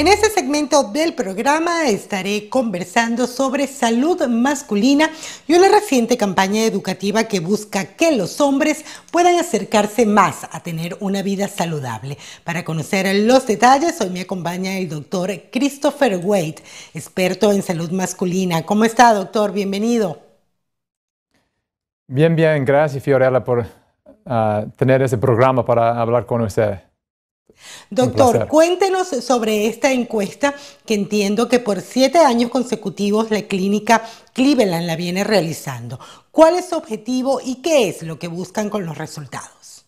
En este segmento del programa estaré conversando sobre salud masculina y una reciente campaña educativa que busca que los hombres puedan acercarse más a tener una vida saludable. Para conocer los detalles, hoy me acompaña el doctor Christopher Wade, experto en salud masculina. ¿Cómo está, doctor? Bienvenido. Bien, bien. Gracias, Fiorella, por ah, tener ese programa para hablar con usted. Doctor, cuéntenos sobre esta encuesta que entiendo que por siete años consecutivos la clínica Cleveland la viene realizando. ¿Cuál es su objetivo y qué es lo que buscan con los resultados?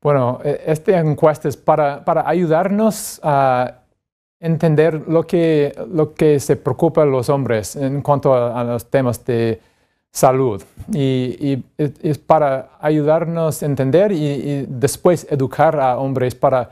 Bueno, e, esta encuesta es para, ayudarnos a entender lo que, lo que se preocupa a los hombres en cuanto a los temas de salud. Y, es para ayudarnos a entender y, después educar a hombres para,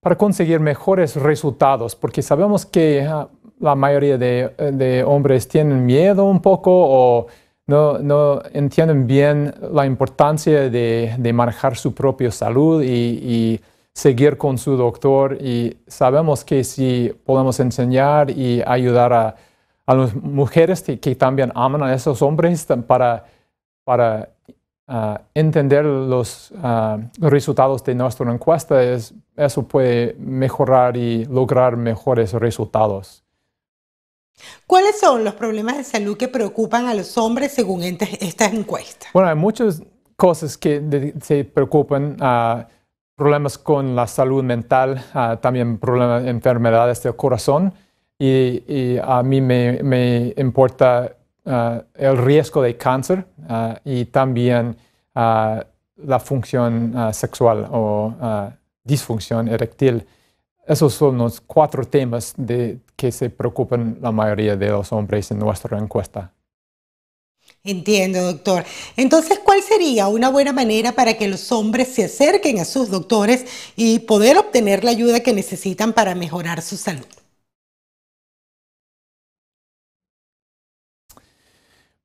para conseguir mejores resultados, porque sabemos que ah, la mayoría de, hombres tienen miedo un poco o no, entienden bien la importancia de, manejar su propia salud y seguir con su doctor. Y sabemos que si podemos enseñar y ayudar a a las mujeres que, también aman a esos hombres para, para ah, entender los, ah, resultados de nuestra encuesta, eso puede mejorar y lograr mejores resultados. ¿Cuáles son los problemas de salud que preocupan a los hombres según esta encuesta? Bueno, hay muchas cosas que se preocupan. Ah, problemas con la salud mental, también problemas, enfermedades del corazón, y, a mí me, importa ah, el riesgo de cáncer ah, y también ah, la función sexual o disfunción eréctil. Esos son los cuatro temas de que se preocupan la mayoría de los hombres en nuestra encuesta. Entiendo, doctor. Entonces, ¿cuál sería una buena manera para que los hombres se acerquen a sus doctores y poder obtener la ayuda que necesitan para mejorar su salud?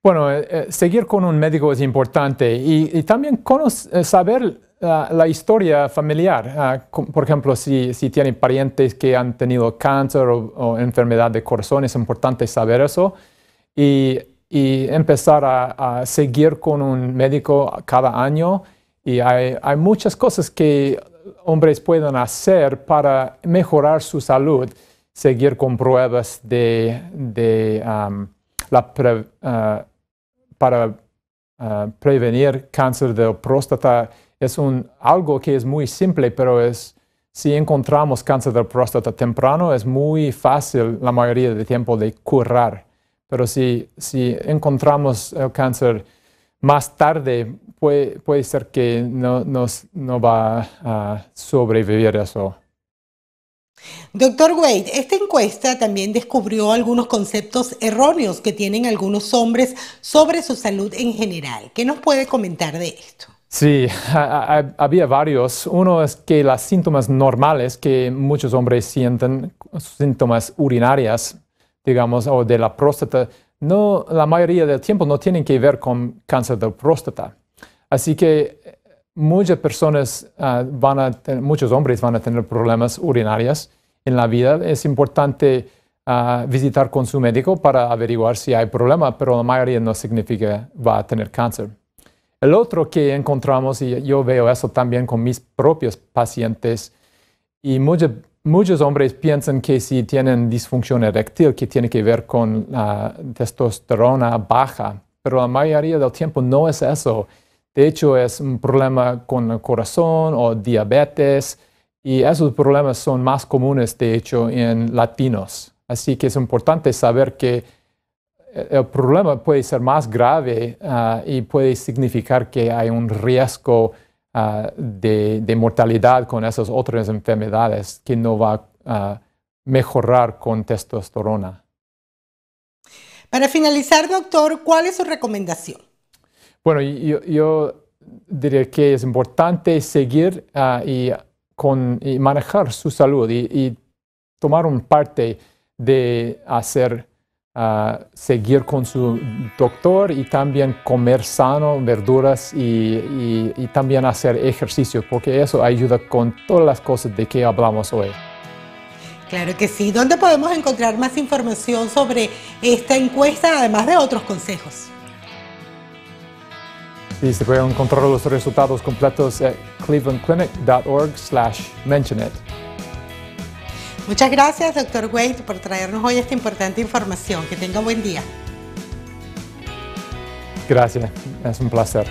Bueno, eh, eh, seguir con un médico es importante y, también conocer, eh, saber ah, la historia familiar. Ah, por ejemplo, si, tienen parientes que han tenido cáncer o, enfermedad de corazón, es importante saber eso y, empezar a, seguir con un médico cada año. Y hay, muchas cosas que hombres pueden hacer para mejorar su salud, seguir con pruebas de, la prevención. Ah, para eh, prevenir cáncer de próstata es un, algo que es muy simple, pero es, si encontramos cáncer de próstata temprano, es muy fácil la mayoría del tiempo de curar. Pero si, encontramos el cáncer más tarde, puede, ser que no, nos, no va a sobrevivir eso. Doctor Wade, esta encuesta también descubrió algunos conceptos erróneos que tienen algunos hombres sobre su salud en general. ¿Qué nos puede comentar de esto? Sí, había varios. Uno es que los síntomas normales que muchos hombres sienten, síntomas urinarias, digamos, o de la próstata, no, la mayoría del tiempo no tienen que ver con cáncer de próstata. Así que muchas personas ah, van a muchos hombres van a tener problemas urinarios en la vida. Es importante ah, visitar con su médico para averiguar si hay problema, pero la mayoría no significa va a tener cáncer. El otro que encontramos, y yo veo eso también con mis propios pacientes, y muchos, hombres piensan que si tienen disfunción eréctil, que tiene que ver con la ah, testosterona baja, pero la mayoría del tiempo no es eso de hecho, es un problema con el corazón o diabetes y esos problemas son más comunes, de hecho, en latinos. Así que es importante saber que eh, el problema puede ser más grave ah, y puede significar que hay un riesgo ah, de, mortalidad con esas otras enfermedades que no va a ah, mejorar con testosterona. Para finalizar, doctor, ¿cuál es su recomendación? Bueno, yo, yo diría que es importante seguir ah, y, con, manejar su salud y, tomar un parte de hacer, ah, seguir con su doctor y también comer sano, verduras y, y también hacer ejercicio, porque eso ayuda con todas las cosas de que hablamos hoy. Claro que sí. ¿Dónde podemos encontrar más información sobre esta encuesta, además de otros consejos? Y se pueden encontrar los resultados completos en clevelandclinic.org slash mentionit. Muchas gracias, doctor Wade, por traernos hoy esta importante información. Que tenga un buen día. Gracias, es un placer.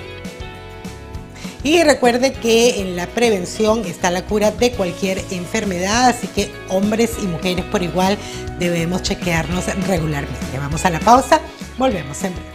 Y recuerde que en la prevención está la cura de cualquier enfermedad, así que hombres y mujeres por igual debemos chequearnos regularmente. Vamos a la pausa, volvemos en breve.